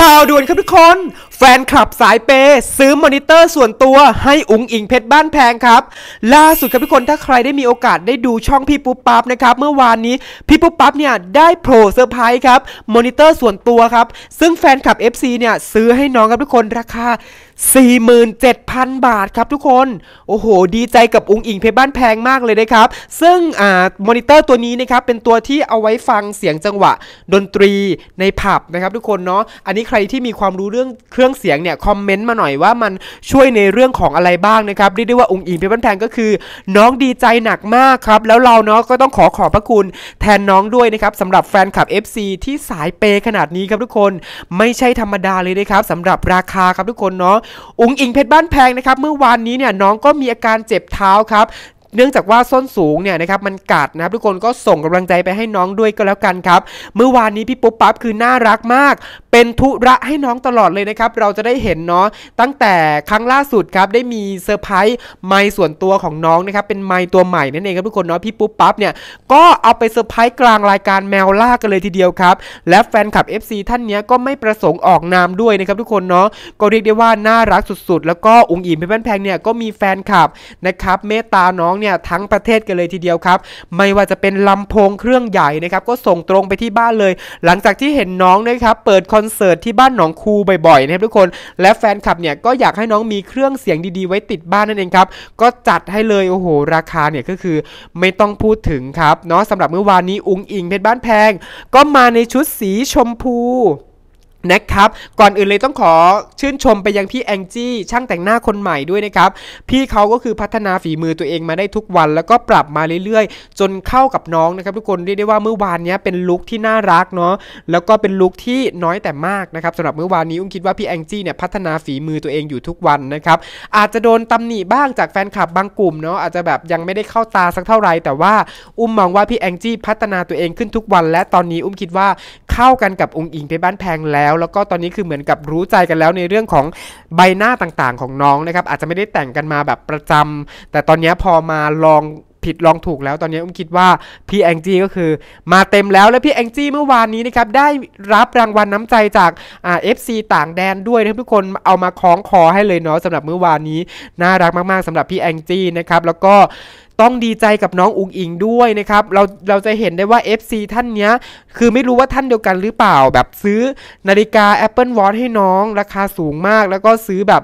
ข่าวด่วนครับทุกคนแฟนคลับสายเปซื้อมอนิเตอร์ส่วนตัวให้อุ๋งอิงเพชรบ้านแพงครับล่าสุดครับทุกคนถ้าใครได้มีโอกาสได้ดูช่องพี่ปุ๊บปั๊บนะครับเมื่อวานนี้พี่ปุ๊บปั๊บเนี่ยได้โผล่เซอร์ไพรส์ครับมอนิเตอร์ส่วนตัวครับซึ่งแฟนคลับ FC เนี่ยซื้อให้น้องครับทุกคนราคา47,000 บาทครับทุกคน โอ้โห ดีใจกับอุงอิงเพชรบ้านแพงมากเลยนะครับ ซึ่งอ่ามอนิเตอร์ตัวนี้นะครับเป็นตัวที่เอาไว้ฟังเสียงจังหวะดนตรีในผับนะครับทุกคนเนาะอันนี้ใครที่มีความรู้เรื่องเครื่องื่องเสียงเนี่ยคอมเมนต์มาหน่อยว่ามันช่วยในเรื่องของอะไรบ้างนะครับเรียกได้ว่าองค์อิงเพชรบ้านแพงก็คือ น้องดีใจหนักมากครับแล้วเราเนาะก็ต้องขอขอบพระคุณ แทนน้องด้วยนะครับสำหรับแฟนคลับ FC ที่สายเปขนาดนี้ครับทุกคนไม่ใช่ธรรมดาเลยนะครับสำหรับราคาครับทุกคนเนาะองค์อิงเพชรบ้านแพงนะครับเมื่อวานนี้เนี่ยน้องก็มีอาการเจ็บเท้าครับเนื่องจากว่าส้นสูงเนี่ยนะครับมันกัดนะครับทุกคนก็ส่งกำลังใจไปให้น้องด้วยก็แล้วกันครับเมื่อวานนี้พี่ปุ๊บปั๊บคือน่ารักมากเป็นทุระให้น้องตลอดเลยนะครับเราจะได้เห็นเนาะตั้งแต่ครั้งล่าสุดครับได้มีเซอร์ไพรส์ไม้ส่วนตัวของน้องนะครับเป็นไม้ตัวใหม่นั่นเองครับทุกคนเนาะพี่ปุ๊บปั๊บเนี่ยก็เอาไปเซอร์ไพรส์กลางรายการแมวล่ากันเลยทีเดียวครับ และแฟนคลับ FC ท่านนี้ก็ไม่ประสงค์ออกนามด้วยนะครับทุกคนเนาะก็เรียกได้ว่าน่ารักสุดๆ แล้วก็องค์อิมเพอนแพงเนี่ยก็มีแฟนคลับนะครับเมตตาน้องเนี่ยทั้งประเทศกันเลยทีเดียวครับ ไม่ว่าจะเป็นลำโพงเครื่องใหญ่นะครับก็ส่งตรงไปที่บ้านเลย หลังจากที่เห็นน้องนะครับเปิดคอนเสิร์ตที่บ้านหนองคูบ่อยๆนะครับทุกคนและแฟนคลับเนี่ยก็อยากให้น้องมีเครื่องเสียงดีๆไว้ติดบ้านนั่นเองครับก็จัดให้เลยโอ้โห ราคาเนี่ยก็คือ ไม่ต้องพูดถึงครับเนาะสำหรับเมื่อวานนี้อุ้งอิงเพชรบ้านแพง ก็มาในชุดสีชมพูนะครับก่อนอื่นเลยต้องขอชื่นชมไปยังพี่แองจี้ช่างแต่งหน้าคนใหม่ด้วยนะครับพี่เขาก็คือพัฒนาฝีมือตัวเองมาได้ทุกวัน แล้วก็ปรับมาเรื่อยๆ จนเข้ากับน้องนะครับทุกคนเรียกได้ว่าเมื่อวานนี้เป็นลุคที่น่ารักเนาะแล้วก็เป็นลุคที่น้อยแต่มากนะครับสำหรับเมื่อวานนี้อุ้มคิดว่าพี่แองจี้เนี่ยพัฒนาฝีมือตัวเองอยู่ทุกวันนะครับอาจจะโดนตำหนิบ้างจากแฟนคลับบางกลุ่มเนาะอาจจะแบบยังไม่ได้เข้าตาสักเท่าไหร่แต่ว่าอุ้มมองว่าพี่แองจี้พัฒนาตัวเองขึ้นทุกวัน และตอนนี้อุ้มคิดว่าเข้ากันกับองค์อิงไปบ้านแพงแล้วแล้วแล้วก็ตอนนี้คือเหมือนกับรู้ใจกันแล้วในเรื่องของใบหน้าต่าง ๆของน้องนะครับ อาจจะไม่ได้แต่งกันมาแบบประจำ แต่ตอนนี้พอมาลองผิดลองถูกแล้วตอนนี้อุ้มคิดว่า พี่แองจี้ก็คือ มาเต็มแล้วและพี่แองจี้เมื่อวานนี้นะครับ ได้รับรางวัลน้ำใจจากเอฟซีต่างแดนด้วยนะทุกคนเอามาคล้องคอให้เลยเนาะสำหรับเมื่อวานนี้น่ารักมากๆสำหรับพี่แองจี้นะครับแล้วก็ต้องดีใจกับน้องอุ๋งอิงด้วยนะครับ เรา เราจะเห็นได้ว่า FC ท่านเนี้ย คือไม่รู้ว่าท่านเดียวกันหรือเปล่าแบบซื้อ นาฬิกา Apple Watch ให้น้องราคาสูงมากแล้วก็ซื้อแบบ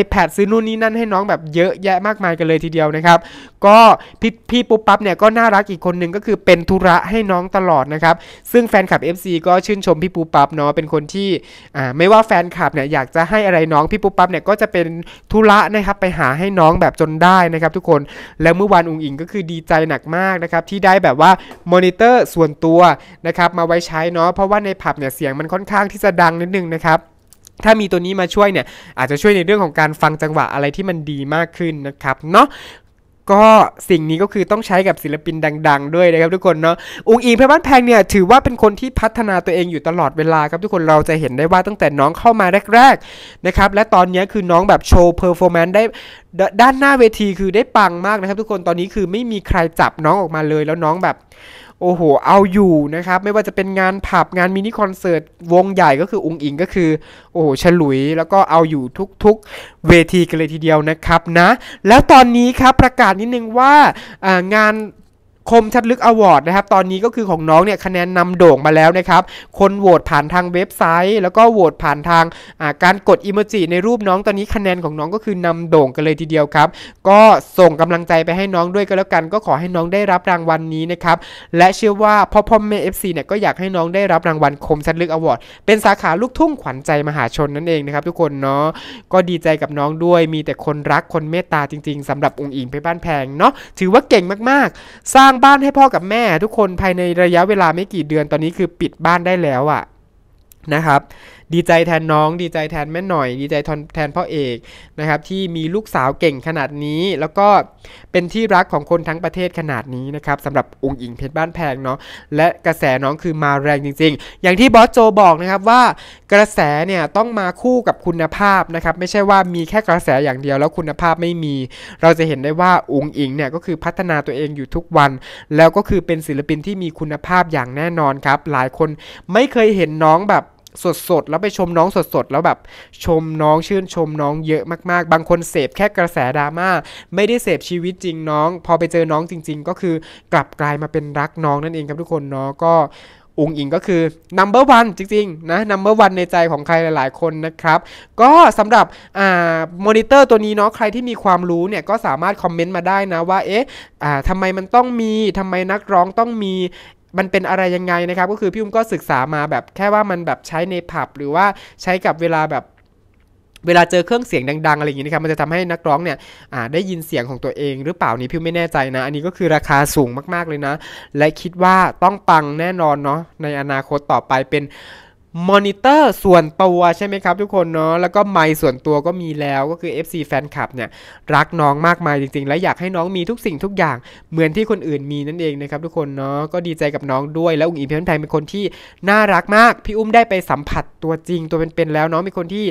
iPad ซื้อนู่นนี่นั่นให้น้องแบบเยอะแยะมากมายกันเลยทีเดียวนะครับ ก็พี่พี่ปุ๊บปั๊บเนี่ยก็น่ารักอีกคนหนึ่งก็คือเป็นธุระให้น้องตลอดนะครับ ซึ่งแฟนคลับ FC ก็ชื่นชมพี่ปุ๊บปั๊บเนาะเป็นคนที่อ่าไม่ว่าแฟนคลับเนี่ยอยากจะให้อะไรน้องพี่ปุ๊บปั๊บเนี่ยก็จะเป็นธุระนะครับไปหาให้น้องแบบจนได้นะครับ ทุกคนแล้วเมื่อวานอุงอิงก็คือดีใจหนักมากนะครับที่ได้แบบว่ามอนิเตอร์ส่วนตัวนะครับ มาไว้ใช้เนาะเพราะว่าในผับเนี่ยเสียงมันค่อนข้างที่จะดังนิดนึงนะครับถ้ามีตัวนี้มาช่วยเนี่ยอาจจะช่วยในเรื่องของการฟังจังหวะอะไรที่มันดีมากขึ้น นะครับเนาะก็สิ่งนี้ก็คือต้องใช้กับศิลปินดัง ๆด้วยนะครับทุกคนเนาะองอิงเพชรบ้านแพงเนี่ยถือว่าเป็นคนที่พัฒนาตัวเองอยู่ตลอดเวลาครับทุกคนเราจะเห็นได้ว่าตั้งแต่น้องเข้ามาแรกๆนะครับและตอนนี้คือน้องแบบโชว์เพอร์ฟอร์แมนซ์ได้ด้านหน้าเวทีคือได้ปังมากนะครับทุกคนตอนนี้คือไม่มีใครจับน้องออกมาเลยแล้วน้องแบบโอ้โห เอาอยู่นะครับ ไม่ว่าจะเป็นงานผับงานมินิคอนเสิร์ต วงใหญ่ก็คือองค์อิงก็คือ โอ้โห ฉลุย แล้วก็เอาอยู่ทุกๆ เวทีกันเลยทีเดียวนะครับนะ แล้วตอนนี้ครับ ประกาศนิดนึงว่างานคมชัดลึกอวอร์ดนะครับตอนนี้ก็คือของน้องเนี่ยคะแนนนำโด่งมาแล้วนะครับคนโหวตผ่านทางเว็บไซต์แล้วก็โหวตผ่านทางาการกดอิโมจิในรูปน้องตอนนี้คะแนนของน้องก็คือนำโด่งกันเลยทีเดียวครับ ก็ส่งกำลังใจไปให้น้องด้วยก็แล้วกัน ก็ขอให้น้องได้รับรางวัลนนี้นะครับและเชื่อว่าพ่อพ่อแม่เอฟซีเนี่ยก็อยากให้น้องได้รับรางวัลคมชัดลึกอวอร์ดเป็นสาขาลูกทุ่งขวัญใจมหาชนนั่นเองนะครับทุกคนเนาะก็ดีใจกับน้องด้วย มีแต่คนรักคนเมตตาจริงๆ สำหรับองค์อิงไปบ้านแพงเนาะถือว่าเก่งมากๆ สร้างบ้านให้พ่อกับแม่ทุกคนภายในระยะเวลาไม่กี่เดือนตอนนี้คือปิดบ้านได้แล้วอะนะครับดีใจแทนน้องดีใจแทนแม่หน่อย ดีใจแทนพ่อเอกนะครับ ที่มีลูกสาวเก่งขนาดนี้ แล้วก็เป็นที่รักของคนทั้งประเทศขนาดนี้นะครับสำหรับองค์หญิงเพชรบ้านแพงเนาะและกระแสน้องคือมาแรงจริงๆ อย่างที่บอสโจ บอกนะครับว่า กระแสเนี่ยต้องมาคู่กับคุณภาพนะครับไม่ใช่ว่ามีแค่กระแสอย่างเดียวแล้วคุณภาพไม่มี เราจะเห็นได้ว่าองค์หญิงเนี่ยก็คือพัฒนาตัวเองอยู่ทุกวัน แล้วก็คือเป็นศิลปินที่มีคุณภาพอย่างแน่นอนครับหลายคนไม่เคยเห็นน้องแบบสดสด แล้วไปชมน้องสดสด แล้วแบบ ชมน้องชื่นชมน้องเยอะมากๆ บางคนเสพแค่กระแสดราม่าไม่ได้เสพชีวิตจริงน้อง พอไปเจอน้องจริง ๆ ก็คือกลับกลายมาเป็นรักน้องนั่นเองครับทุกคนเนาะก็อุงอิงก็คือ number one จริงๆนะ number one ในใจของใครหลายๆ คนนะครับ ก็สำหรับอ่ามอนิเตอร์ตัวนี้เนาะใครที่มีความรู้เนี่ยก็สามารถคอมเมนต์มาได้นะว่าเอ๊ะอ่าทำไมมันต้องมีทำไมนักร้องต้องมีมันเป็นอะไรยังไงนะครับ ก็คือพี่อุ้มก็ศึกษามาแบบแค่ว่ามันแบบใช้ในผับหรือว่าใช้กับเวลาแบบเวลาเจอเครื่องเสียงดัง ๆ อะไรอย่างนี้นะครับมันจะทำให้นักร้องเนี่ยได้ยินเสียงของตัวเอง หรือเปล่านี้พี่ไม่แน่ใจนะ อันนี้ก็คือราคาสูงมากๆเลยนะ และคิดว่าต้องปังแน่นอนเนาะในอนาคตต่อไปเป็นมอนิเตอร์ส่วนตัวใช่ไหมครับทุกคนเนาะแล้วก็ไมค์ส่วนตัวก็มีแล้วก็คือ FC แฟนคลับเนี่ยรักน้องมากมายจริงๆ และอยากให้น้องมีทุกสิ่งทุกอย่างเหมือนที่คนอื่นมีนั่นเองนะครับ ทุกคนเนาะก็ดีใจกับน้องด้วยแล้วอุ้งอิงเพีอนไทยเป็นคนที่น่ารักมาก พี่อุ้มได้ไปสัมผัสตัวจริงตัวเป็นๆแล้วเนาะเป็นคนที่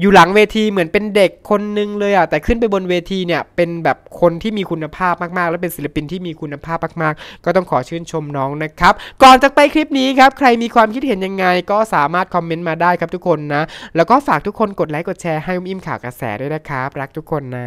อยู่หลังเวทีเหมือนเป็นเด็กคนนึงเลยอ่ะแต่ขึ้นไปบนเวทีเนี่ยเป็นแบบคนที่มีคุณภาพมากๆ และเป็นศิลปินที่มีคุณภาพมาก ๆ ก็ต้องขอชื่นชมน้องนะครับ ก่อนจะไปคลิปนี้ครับ ใครมีความคิดเห็นยังไง ก็สามารถคอมเมนต์มาได้ครับทุกคนนะ แล้วก็ฝากทุกคนกดไลค์กดแชร์ให้อุ้มอิ่มข่าวกระแสด้วยนะครับรักทุกคนนะ